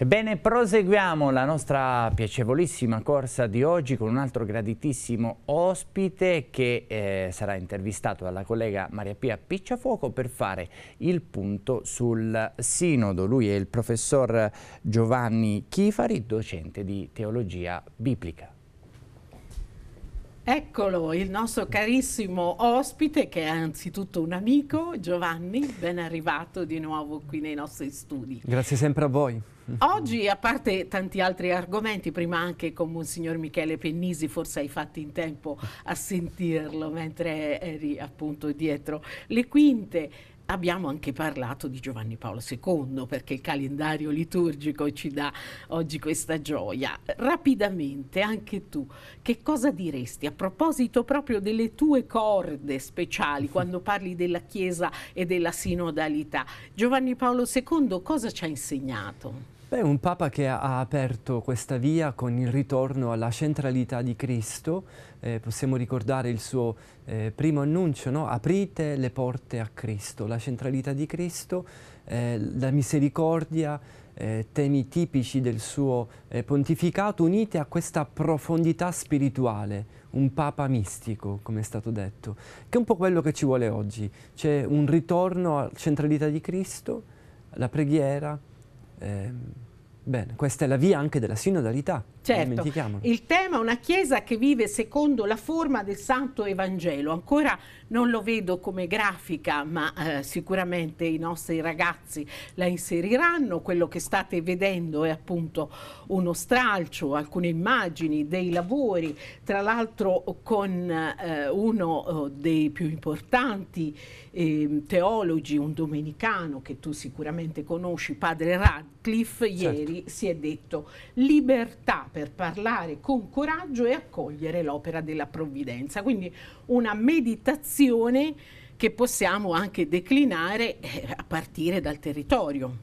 Ebbene, proseguiamo la nostra piacevolissima corsa di oggi con un altro graditissimo ospite che eh, sarà intervistato dalla collega Maria Pia Picciafuoco per fare il punto sul sinodo. Lui è il professor Giovanni Chifari, docente di teologia biblica. Eccolo, il nostro carissimo ospite che è anzitutto un amico, Giovanni, ben arrivato di nuovo qui nei nostri studi. Grazie sempre a voi. Oggi, a parte tanti altri argomenti, prima anche con Monsignor Michele Pennisi, forse hai fatto in tempo a sentirlo mentre eri appunto dietro le quinte, abbiamo anche parlato di Giovanni Paolo II perché il calendario liturgico ci dà oggi questa gioia. Rapidamente, anche tu, che cosa diresti a proposito proprio delle tue corde speciali quando parli della Chiesa e della sinodalità? Giovanni Paolo II cosa ci ha insegnato? Beh, un Papa che ha aperto questa via con il ritorno alla centralità di Cristo, eh, possiamo ricordare il suo eh, primo annuncio, no? aprite le porte a Cristo, la centralità di Cristo, eh, la misericordia, eh, temi tipici del suo eh, pontificato, unite a questa profondità spirituale, un Papa mistico, come è stato detto, che è un po' quello che ci vuole oggi, c'è un ritorno alla centralità di Cristo, la preghiera, Um, Bene, questa è la via anche della sinodalità, certo. Il tema è una chiesa che vive secondo la forma del Santo Evangelo. Ancora non lo vedo come grafica, ma eh, sicuramente i nostri ragazzi la inseriranno. Quello che state vedendo è appunto uno stralcio, alcune immagini dei lavori, tra l'altro con eh, uno eh, dei più importanti eh, teologi, un domenicano che tu sicuramente conosci, padre Radcliffe, certo. ieri si è detto, libertà per parlare con coraggio e accogliere l'opera della provvidenza. Quindi una meditazione che possiamo anche declinare eh, a partire dal territorio.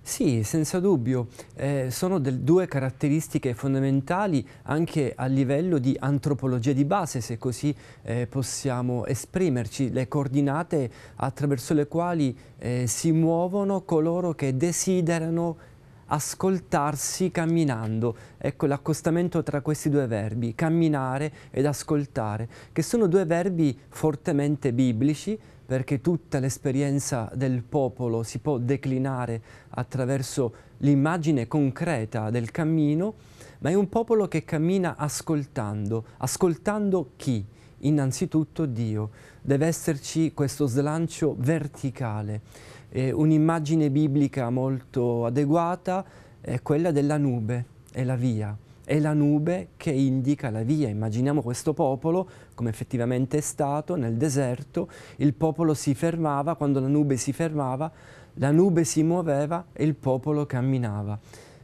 Sì, senza dubbio. Eh, sono del, due caratteristiche fondamentali anche a livello di antropologia di base, se così eh, possiamo esprimerci, le coordinate attraverso le quali eh, si muovono coloro che desiderano ascoltarsi camminando. Ecco l'accostamento tra questi due verbi, camminare ed ascoltare, che sono due verbi fortemente biblici perché tutta l'esperienza del popolo si può declinare attraverso l'immagine concreta del cammino, ma è un popolo che cammina ascoltando. Ascoltando chi? Innanzitutto Dio. Deve esserci questo slancio verticale eh, un'immagine biblica molto adeguata è quella della nube, è la via. È la nube che indica la via. Immaginiamo questo popolo, come effettivamente è stato, nel deserto. Il popolo si fermava, quando la nube si fermava, la nube si muoveva e il popolo camminava.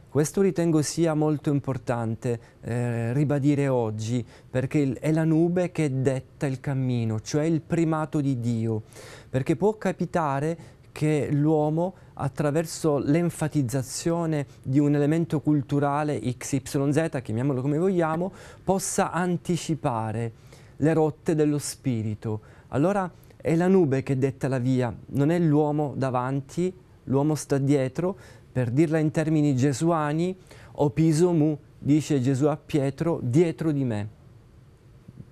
Questo ritengo sia molto importante eh, ribadire oggi, perché è la nube che detta il cammino, cioè il primato di Dio. Perché può capitare che l'uomo attraverso l'enfatizzazione di un elemento culturale XYZ, chiamiamolo come vogliamo, possa anticipare le rotte dello spirito. Allora è la nube che detta la via, non è l'uomo davanti, l'uomo sta dietro, per dirla in termini gesuani, opiso mu, dice Gesù a Pietro, dietro di me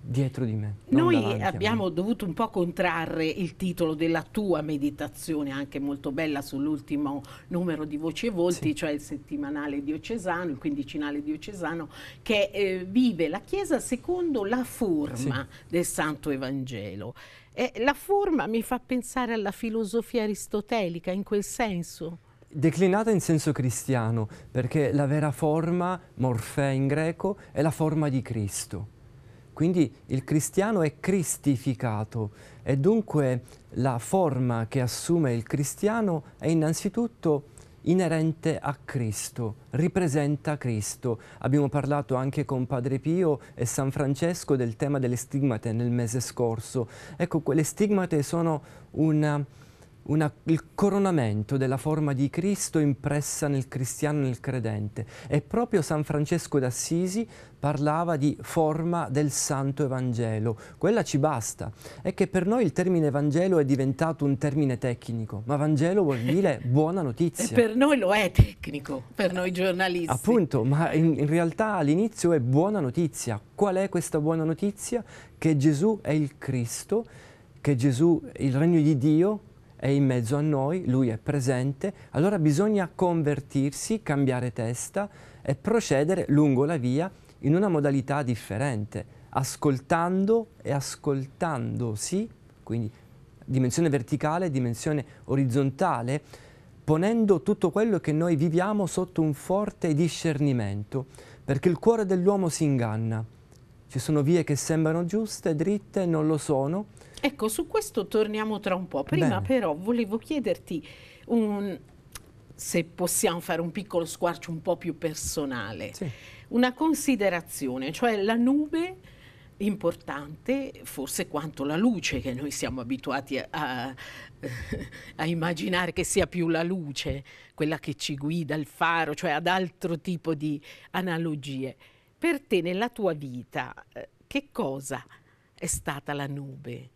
dietro di me. Noi abbiamo dovuto un po' contrarre il titolo della tua meditazione, anche molto bella sull'ultimo numero di Voce e Volti, sì. cioè il settimanale diocesano, il quindicinale diocesano, che eh, vive la Chiesa secondo la forma sì. del Santo Evangelo. Eh, la forma mi fa pensare alla filosofia aristotelica in quel senso declinata in senso cristiano, perché la vera forma, morfè in greco, è la forma di Cristo. Quindi il cristiano è cristificato e dunque la forma che assume il cristiano è innanzitutto inerente a Cristo, ripresenta Cristo. Abbiamo parlato anche con Padre Pio e San Francesco del tema delle stigmate nel mese scorso. Ecco, quelle stigmate sono una una, il coronamento della forma di Cristo impressa nel cristiano e nel credente. E proprio San Francesco d'Assisi parlava di forma del Santo Evangelo. Quella ci basta. È che per noi il termine Vangelo è diventato un termine tecnico, ma Vangelo vuol dire buona notizia. E per noi lo è tecnico, per noi giornalisti. Appunto, ma eh. in, in realtà all'inizio è buona notizia. Qual è questa buona notizia? Che Gesù è il Cristo, che Gesù, il regno di Dio, è in mezzo a noi, lui è presente, allora bisogna convertirsi, cambiare testa e procedere lungo la via in una modalità differente, ascoltando e ascoltandosi, quindi dimensione verticale, dimensione orizzontale, ponendo tutto quello che noi viviamo sotto un forte discernimento, perché il cuore dell'uomo si inganna. Ci sono vie che sembrano giuste, dritte, non lo sono, Ecco, su questo torniamo tra un po'. Prima Bene. però volevo chiederti un, se possiamo fare un piccolo squarcio un po' più personale. Sì. Una considerazione, cioè la nube importante forse quanto la luce che noi siamo abituati a, a, a, immaginare che sia più la luce quella che ci guida, il faro, cioè ad altro tipo di analogie. Per te nella tua vita eh, che cosa è stata la nube?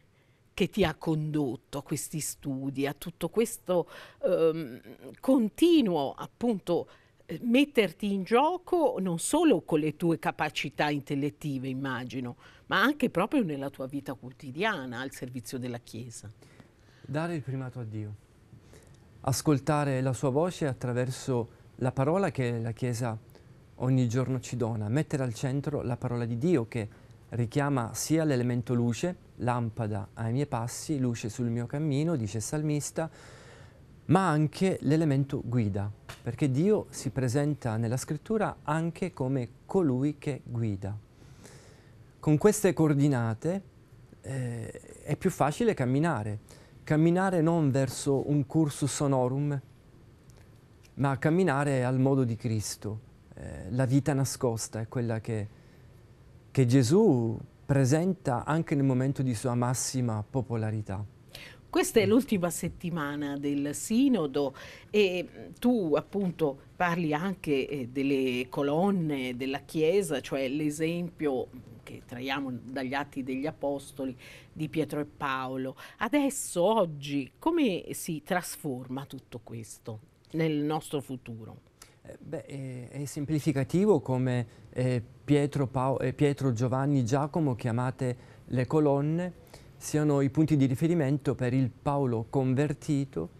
che ti ha condotto a questi studi, a tutto questo ehm, continuo appunto eh, metterti in gioco non solo con le tue capacità intellettive, immagino, ma anche proprio nella tua vita quotidiana al servizio della Chiesa. Dare il primato a Dio, ascoltare la sua voce attraverso la parola che la Chiesa ogni giorno ci dona, mettere al centro la parola di Dio che è richiama sia l'elemento luce, lampada ai miei passi, luce sul mio cammino, dice il salmista, ma anche l'elemento guida, perché Dio si presenta nella scrittura anche come colui che guida. Con queste coordinate eh, è più facile camminare, camminare non verso un cursus sonorum, ma camminare al modo di Cristo. Eh, la vita nascosta è quella che che Gesù presenta anche nel momento di sua massima popolarità. Questa è l'ultima settimana del sinodo e mm, tu appunto parli anche eh, delle colonne della Chiesa, cioè l'esempio che traiamo dagli atti degli Apostoli di Pietro e Paolo. Adesso, oggi, come si trasforma tutto questo nel nostro futuro? Eh, beh, è, è, semplificativo come eh, Pietro, Paolo, eh, Pietro, Giovanni, Giacomo, chiamate le colonne, siano i punti di riferimento per il Paolo convertito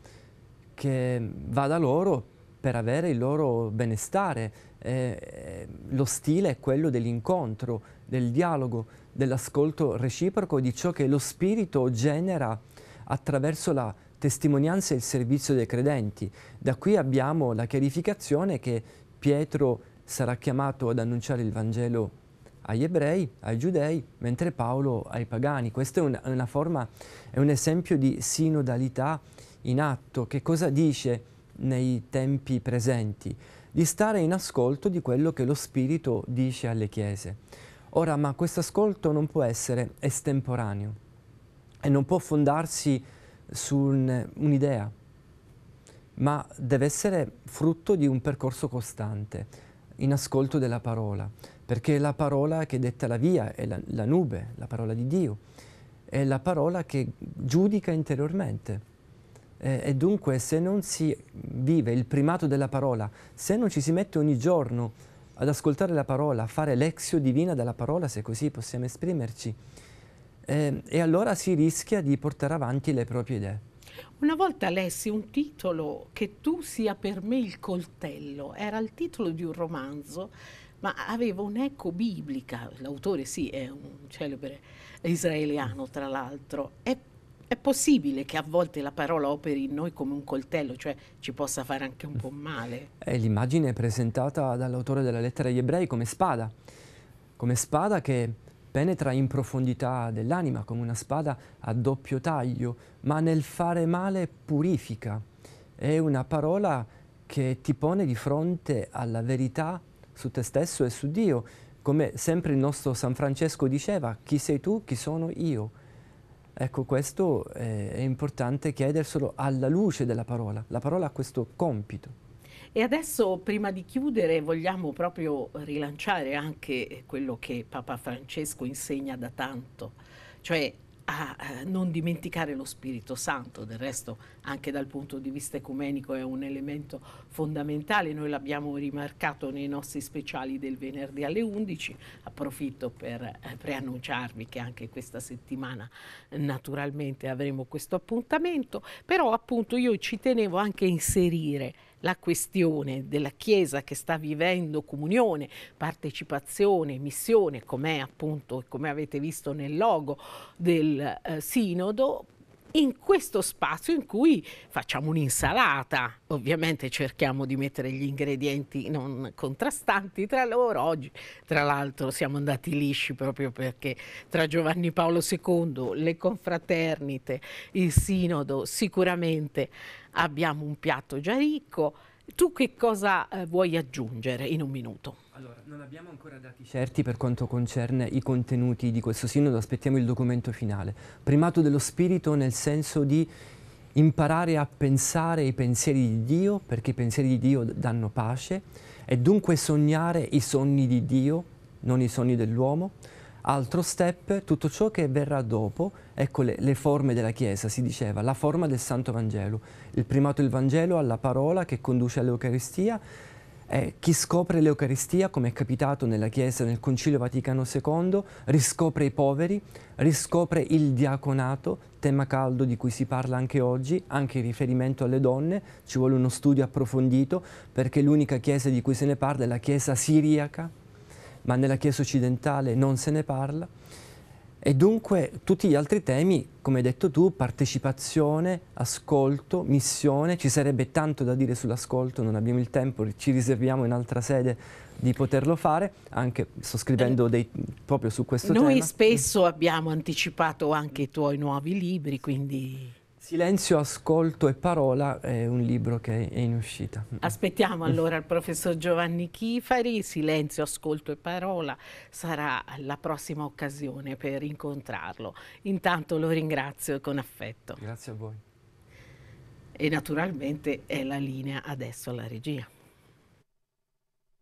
che va da loro per avere il loro benestare. Eh, eh lo stile è quello dell'incontro, del dialogo, dell'ascolto reciproco di ciò che lo Spirito genera attraverso la testimonianza e il servizio dei credenti. Da qui abbiamo la chiarificazione che Pietro sarà chiamato ad annunciare il Vangelo agli ebrei, ai giudei, mentre Paolo ai pagani. Questa è, un, una forma, è un esempio di sinodalità in atto. Che cosa dice nei tempi presenti? Di stare in ascolto di quello che lo Spirito dice alle chiese. Ora, ma questo ascolto non può essere estemporaneo e non può fondarsi su un'idea, ma deve essere frutto di un percorso costante, in ascolto della parola, perché è la parola che detta la via, è la, la nube, la parola di Dio, è la parola che giudica interiormente. E, e dunque se non si vive il primato della parola, se non ci si mette ogni giorno ad ascoltare la parola, a fare lezio divina della parola, se così possiamo esprimerci, eh, e allora si rischia di portare avanti le proprie idee. Una volta lessi un titolo che tu sia per me il coltello, era il titolo di un romanzo, ma aveva un'eco biblica, l'autore sì è un celebre israeliano tra l'altro, è, è, possibile che a volte la parola operi in noi come un coltello, cioè ci possa fare anche un po' male. Eh, è l'immagine presentata dall'autore della lettera agli ebrei come spada, come spada che penetra in profondità dell'anima come una spada a doppio taglio, ma nel fare male purifica. È una parola che ti pone di fronte alla verità su te stesso e su Dio. Come sempre il nostro San Francesco diceva, chi sei tu, chi sono io. Ecco, questo è importante chiederselo alla luce della parola. La parola ha questo compito. E adesso, prima di chiudere, vogliamo proprio rilanciare anche quello che Papa Francesco insegna da tanto, cioè a non dimenticare lo Spirito Santo, del resto anche dal punto di vista ecumenico è un elemento fondamentale, noi l'abbiamo rimarcato nei nostri speciali del venerdì alle 11, approfitto per eh, preannunciarvi che anche questa settimana naturalmente avremo questo appuntamento, però appunto io ci tenevo anche a inserire la questione della Chiesa che sta vivendo comunione, partecipazione, missione, come appunto, come avete visto nel logo del eh, sinodo, in questo spazio in cui facciamo un'insalata. Ovviamente cerchiamo di mettere gli ingredienti non contrastanti tra loro. Oggi, tra l'altro, siamo andati lisci proprio perché tra Giovanni Paolo II, le confraternite, il sinodo, sicuramente abbiamo un piatto già ricco tu che cosa eh, vuoi aggiungere in un minuto? Allora, non abbiamo ancora dati certi per quanto concerne i contenuti di questo sinodo, aspettiamo il documento finale. Primato dello spirito nel senso di imparare a pensare i pensieri di Dio, perché i pensieri di Dio danno pace, e dunque sognare i sogni di Dio, non i sogni dell'uomo, altro step, tutto ciò che verrà dopo, ecco le, le, forme della Chiesa, si diceva, la forma del Santo Vangelo, il primato del Vangelo alla parola che conduce all'Eucaristia, eh, chi scopre l'Eucaristia, come è capitato nella Chiesa nel Concilio Vaticano II, riscopre i poveri, riscopre il diaconato, tema caldo di cui si parla anche oggi, anche in riferimento alle donne, ci vuole uno studio approfondito perché l'unica Chiesa di cui se ne parla è la Chiesa siriaca, ma nella Chiesa occidentale non se ne parla. E dunque tutti gli altri temi, come hai detto tu, partecipazione, ascolto, missione, ci sarebbe tanto da dire sull'ascolto, non abbiamo il tempo, ci riserviamo in altra sede di poterlo fare, anche sto scrivendo eh, dei, proprio su questo Noi tema. Noi spesso abbiamo anticipato anche i tuoi nuovi libri, quindi... Silenzio, ascolto e parola è un libro che è in uscita. Aspettiamo mm. allora il professor Giovanni Chifari, Silenzio, ascolto e parola sarà la prossima occasione per incontrarlo. Intanto lo ringrazio con affetto. Grazie a voi. E naturalmente è la linea adesso alla regia.